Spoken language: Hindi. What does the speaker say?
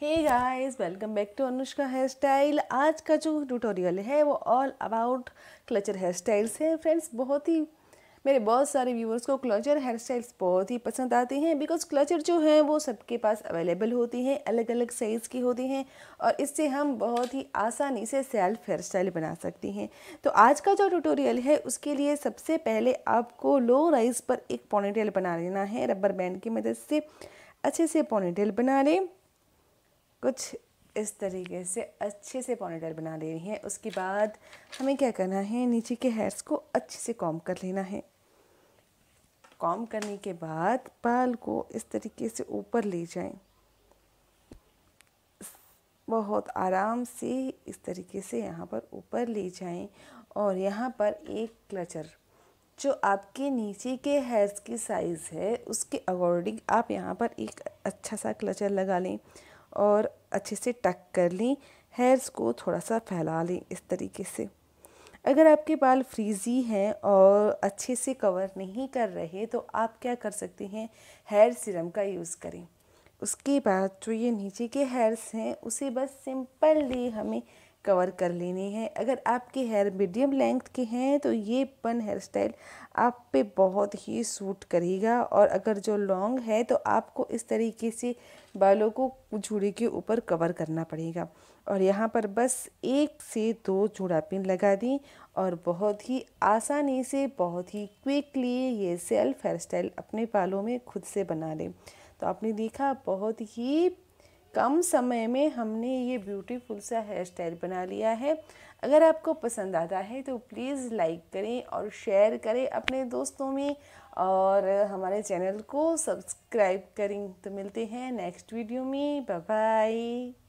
hey guys welcome back to Anushka hair style आज का जो ट्यूटोरियल है वो all about clutcher hair styles है फ्रेंड्स बहुत ही मेरे बहुत सारे व्यूवर्स को क्लचर हेयर स्टाइल्स बहुत ही पसंद आते हैं बिकॉज क्लचर जो है वो सबके पास अवेलेबल होती हैं अलग अलग साइज़ की होती हैं और इससे हम बहुत ही आसानी से सेल्फ हेयर स्टाइल बना सकती हैं तो आज का जो ट्यूटोरियल है उसके लिए सबसे पहले आपको लो राइस पर एक पोनीटेल बना लेना है रबर बैंड की मदद से अच्छे से पोनीटेल बना लें कुछ इस तरीके से अच्छे से पॉनीटेल बना ले रही है उसके बाद हमें क्या करना है नीचे के हेयर्स को अच्छे से कॉम कर लेना है कॉम करने के बाद बाल को इस तरीके से ऊपर ले जाएं बहुत आराम से इस तरीके से यहाँ पर ऊपर ले जाएं और यहाँ पर एक क्लचर जो आपके नीचे के हेयर्स की साइज़ है उसके अकॉर्डिंग आप यहाँ पर एक अच्छा सा क्लचर लगा लें और अच्छे से टक कर लें हेयर्स को थोड़ा सा फैला लें इस तरीके से अगर आपके बाल फ्रीजी हैं और अच्छे से कवर नहीं कर रहे तो आप क्या कर सकते हैं हेयर सिरम का यूज़ करें उसके बाद जो ये नीचे के हेयर्स हैं उसे बस सिंपली हमें कवर कर लेने हैं अगर आपके हेयर मीडियम लेंथ के हैं तो ये पन हेयर स्टाइल आप पे बहुत ही सूट करेगा और अगर जो लॉन्ग है तो आपको इस तरीके से बालों को झूड़े के ऊपर कवर करना पड़ेगा और यहाँ पर बस एक से दो चूड़ा पिन लगा दी और बहुत ही आसानी से बहुत ही क्विकली ये सेल्फ हेयर स्टाइल अपने बालों में खुद से बना लें तो आपने देखा बहुत ही कम समय में हमने ये ब्यूटीफुल सा हेयर स्टाइल बना लिया है अगर आपको पसंद आता है तो प्लीज़ लाइक करें और शेयर करें अपने दोस्तों में और हमारे चैनल को सब्सक्राइब करें तो मिलते हैं नेक्स्ट वीडियो में बाय